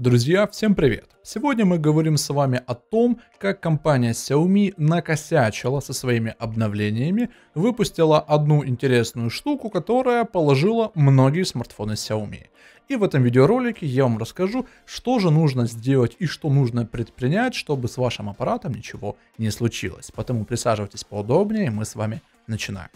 Друзья, всем привет! Сегодня мы говорим с вами о том, как компания Xiaomi накосячила со своими обновлениями, выпустила одну интересную штуку, которая положила многие смартфоны Xiaomi. И в этом видеоролике я вам расскажу, что же нужно сделать и что нужно предпринять, чтобы с вашим аппаратом ничего не случилось. Поэтому присаживайтесь поудобнее, мы с вами начинаем.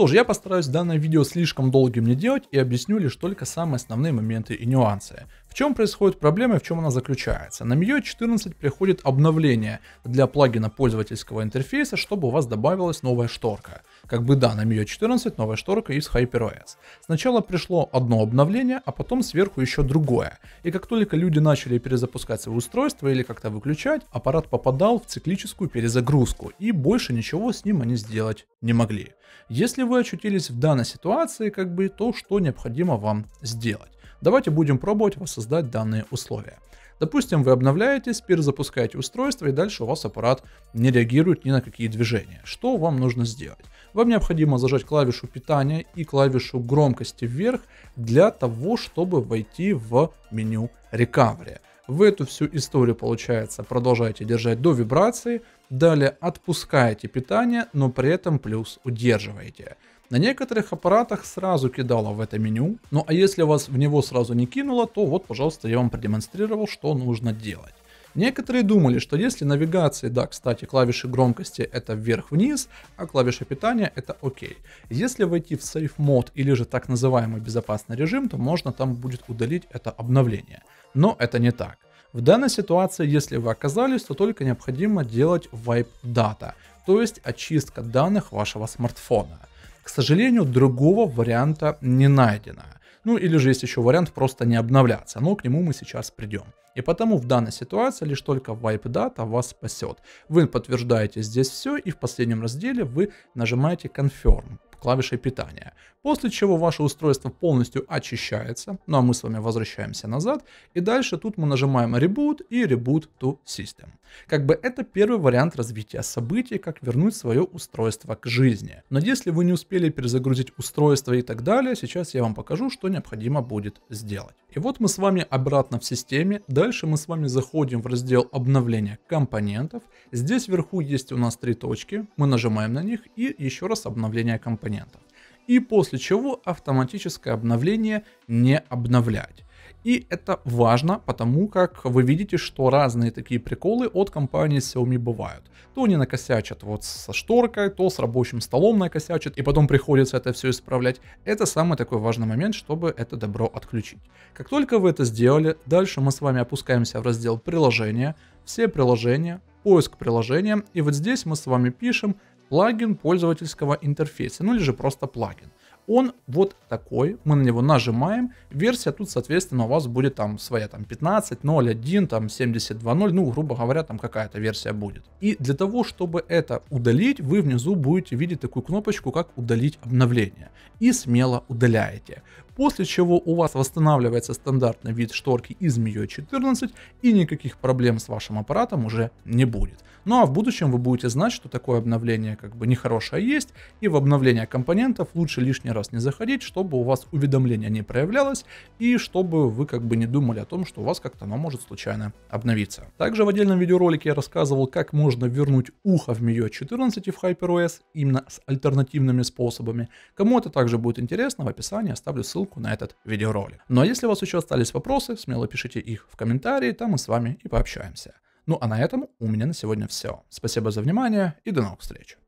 Что же, я постараюсь данное видео слишком долгим не делать и объясню лишь только самые основные моменты и нюансы. В чем происходит проблема и в чем она заключается? На MIUI 14 приходит обновление для плагина пользовательского интерфейса, чтобы у вас добавилась новая шторка. Как бы да, на MIUI 14 новая шторка из HyperOS. Сначала пришло одно обновление, а потом сверху еще другое. И как только люди начали перезапускать свои устройства или как-то выключать, аппарат попадал в циклическую перезагрузку, и больше ничего с ним они сделать не могли. Если вы очутились в данной ситуации, как бы, то что необходимо вам сделать? Давайте будем пробовать воссоздать данные условия. Допустим, вы обновляетесь, перезапускаете устройство, и дальше у вас аппарат не реагирует ни на какие движения. Что вам нужно сделать? Вам необходимо зажать клавишу питания и клавишу громкости вверх для того, чтобы войти в меню Recovery. Вы эту всю историю, получается, продолжаете держать до вибрации, далее отпускаете питание, но при этом плюс удерживаете. На некоторых аппаратах сразу кидало в это меню, ну а если вас в него сразу не кинуло, то вот, пожалуйста, я вам продемонстрировал, что нужно делать. Некоторые думали, что если навигации, да, кстати, клавиши громкости это вверх-вниз, а клавиша питания это ОК. Если войти в Safe мод или же так называемый безопасный режим, то можно там будет удалить это обновление. Но это не так. В данной ситуации, если вы оказались, то только необходимо делать Wipe Data, то есть очистка данных вашего смартфона сожалению, другого варианта не найдено. Ну или же есть еще вариант просто не обновляться, но к нему мы сейчас придем. И потому в данной ситуации лишь только Wipe Data вас спасет. Вы подтверждаете здесь все и в последнем разделе вы нажимаете Confirm клавишей питания. После чего ваше устройство полностью очищается. Ну а мы с вами возвращаемся назад. И дальше тут мы нажимаем Reboot и Reboot to System. Как бы это первый вариант развития событий, как вернуть свое устройство к жизни. Но если вы не успели перезагрузить устройство и так далее, сейчас я вам покажу, что необходимо будет сделать. И вот мы с вами обратно в системе. Дальше мы с вами заходим в раздел обновления компонентов. Здесь вверху есть у нас три точки. Мы нажимаем на них и еще раз обновление компонентов компонентов. И после чего автоматическое обновление не обновлять. И это важно, потому как вы видите, что разные такие приколы от компании Xiaomi бывают. То они накосячат вот со шторкой, то с рабочим столом накосячат, и потом приходится это все исправлять. Это самый такой важный момент, чтобы это добро отключить. Как только вы это сделали, дальше мы с вами опускаемся в раздел приложения, все приложения, поиск приложения, и вот здесь мы с вами пишем плагин пользовательского интерфейса, ну или же просто плагин. Он вот такой, мы на него нажимаем, версия тут, соответственно, у вас будет там своя там 15.0.1, там 72.0, ну, грубо говоря, там какая-то версия будет. И для того, чтобы это удалить, вы внизу будете видеть такую кнопочку, как удалить обновление. И смело удаляете после чего у вас восстанавливается стандартный вид шторки из MIUI 14 и никаких проблем с вашим аппаратом уже не будет. Ну а в будущем вы будете знать, что такое обновление как бы нехорошее есть, и в обновление компонентов лучше лишний раз не заходить, чтобы у вас уведомление не проявлялось, и чтобы вы как бы не думали о том, что у вас как-то оно может случайно обновиться. Также в отдельном видеоролике я рассказывал, как можно вернуть ухо в MIUI 14 и в HyperOS, именно с альтернативными способами. Кому это также будет интересно, в описании оставлю ссылку ссылку на этот видеоролик. Ну а если у вас еще остались вопросы, смело пишите их в комментарии, там мы с вами и пообщаемся. Ну а на этом у меня на сегодня все. Спасибо за внимание и до новых встреч.